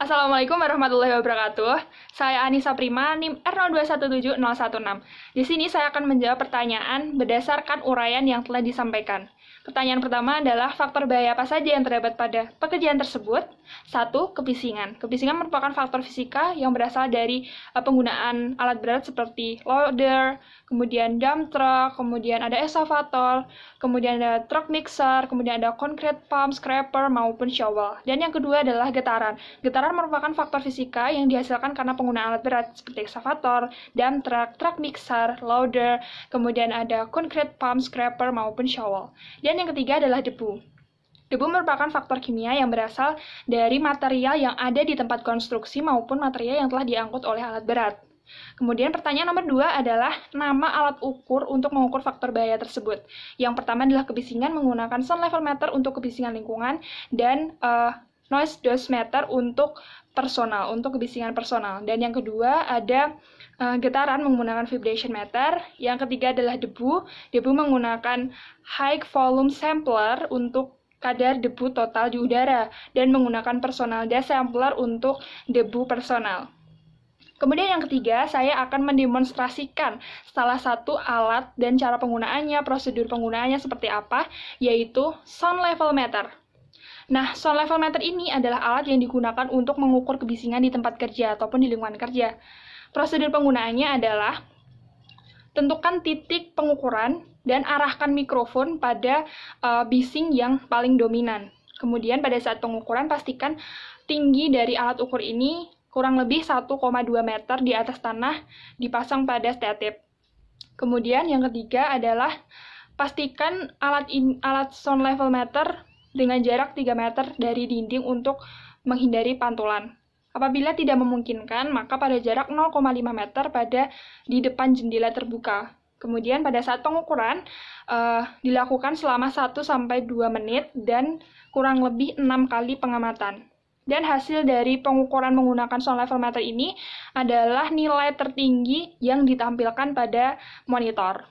Assalamualaikum warahmatullahi wabarakatuh. Saya Anissa Prima, NIM r 0217016 Di sini saya akan menjawab pertanyaan berdasarkan uraian yang telah disampaikan. Pertanyaan pertama adalah faktor bahaya apa saja yang terdapat pada pekerjaan tersebut? Satu, kebisingan. Kebisingan merupakan faktor fisika yang berasal dari eh, penggunaan alat berat seperti loader, kemudian dump truck, kemudian ada excavator, kemudian ada truck mixer, kemudian ada concrete pump, scraper, maupun shovel. Dan yang kedua adalah getaran. Getaran merupakan faktor fisika yang dihasilkan karena penggunaan alat berat seperti eksavator, dump truck, truk mixer, loader, kemudian ada concrete pump, scraper, maupun shovel. Dan yang ketiga adalah debu. Debu merupakan faktor kimia yang berasal dari material yang ada di tempat konstruksi maupun material yang telah diangkut oleh alat berat. Kemudian pertanyaan nomor dua adalah nama alat ukur untuk mengukur faktor bahaya tersebut. Yang pertama adalah kebisingan menggunakan sound level meter untuk kebisingan lingkungan dan uh, noise dosimeter untuk personal, untuk kebisingan personal. Dan yang kedua ada uh, getaran menggunakan vibration meter. Yang ketiga adalah debu. Debu menggunakan high volume sampler untuk kadar debu total di udara dan menggunakan personal dust sampler untuk debu personal. Kemudian yang ketiga, saya akan mendemonstrasikan salah satu alat dan cara penggunaannya, prosedur penggunaannya seperti apa, yaitu sound level meter. Nah, sound level meter ini adalah alat yang digunakan untuk mengukur kebisingan di tempat kerja ataupun di lingkungan kerja. Prosedur penggunaannya adalah tentukan titik pengukuran dan arahkan mikrofon pada uh, bising yang paling dominan. Kemudian pada saat pengukuran pastikan tinggi dari alat ukur ini kurang lebih 1,2 meter di atas tanah dipasang pada statip. Kemudian yang ketiga adalah pastikan alat in, alat sound level meter dengan jarak 3 meter dari dinding untuk menghindari pantulan. Apabila tidak memungkinkan, maka pada jarak 0,5 meter pada di depan jendela terbuka. Kemudian pada saat pengukuran uh, dilakukan selama 1 sampai 2 menit dan kurang lebih 6 kali pengamatan. Dan hasil dari pengukuran menggunakan sound level meter ini adalah nilai tertinggi yang ditampilkan pada monitor.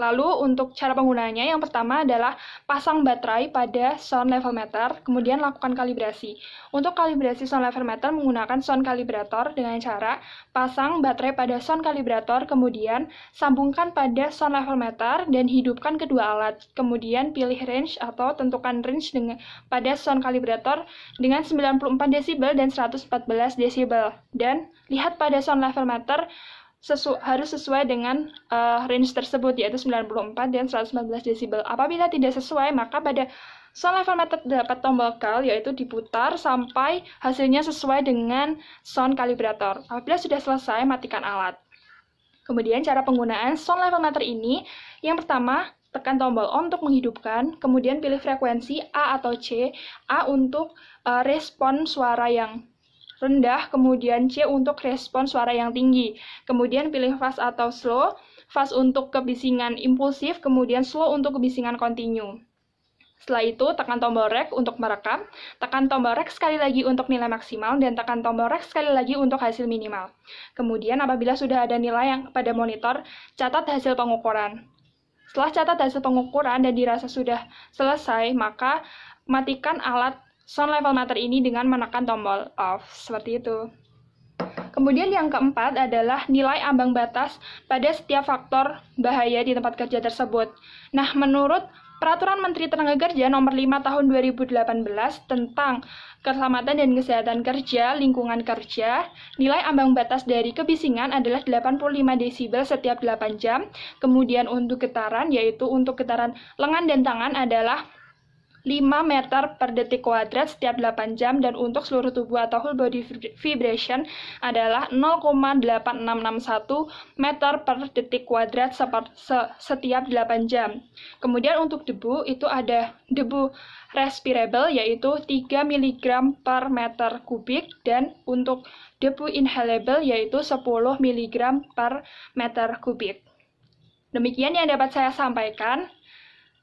Lalu untuk cara penggunaannya yang pertama adalah pasang baterai pada sound level meter, kemudian lakukan kalibrasi. Untuk kalibrasi sound level meter menggunakan sound kalibrator dengan cara pasang baterai pada sound kalibrator, kemudian sambungkan pada sound level meter dan hidupkan kedua alat. Kemudian pilih range atau tentukan range dengan pada sound kalibrator dengan 94 desibel dan 114 desibel dan lihat pada sound level meter sesu harus sesuai dengan uh, range tersebut yaitu 94 dan 115 desibel. Apabila tidak sesuai maka pada sound level meter dapat tombol call yaitu diputar sampai hasilnya sesuai dengan sound kalibrator. Apabila sudah selesai matikan alat. Kemudian cara penggunaan sound level meter ini yang pertama tekan tombol on untuk menghidupkan, kemudian pilih frekuensi A atau C, A untuk uh, respon suara yang rendah, kemudian C untuk respon suara yang tinggi. Kemudian pilih fast atau slow, fast untuk kebisingan impulsif, kemudian slow untuk kebisingan kontinu. Setelah itu, tekan tombol rek untuk merekam, tekan tombol rek sekali lagi untuk nilai maksimal, dan tekan tombol rek sekali lagi untuk hasil minimal. Kemudian, apabila sudah ada nilai yang pada monitor, catat hasil pengukuran. Setelah catat hasil pengukuran dan dirasa sudah selesai, maka matikan alat sound level matter ini dengan menekan tombol off, seperti itu. Kemudian yang keempat adalah nilai ambang batas pada setiap faktor bahaya di tempat kerja tersebut. Nah, menurut Peraturan Menteri Tenaga Kerja Nomor 5 Tahun 2018 tentang Keselamatan dan Kesehatan Kerja, Lingkungan Kerja, nilai ambang batas dari kebisingan adalah 85 desibel setiap 8 jam. Kemudian untuk getaran yaitu untuk getaran lengan dan tangan adalah 5 meter per detik kuadrat setiap 8 jam dan untuk seluruh tubuh atau whole body vibration adalah 0,8661 meter per detik kuadrat setiap 8 jam. Kemudian untuk debu itu ada debu respirable yaitu 3 mg per meter kubik dan untuk debu inhalable yaitu 10 mg per meter kubik. Demikian yang dapat saya sampaikan.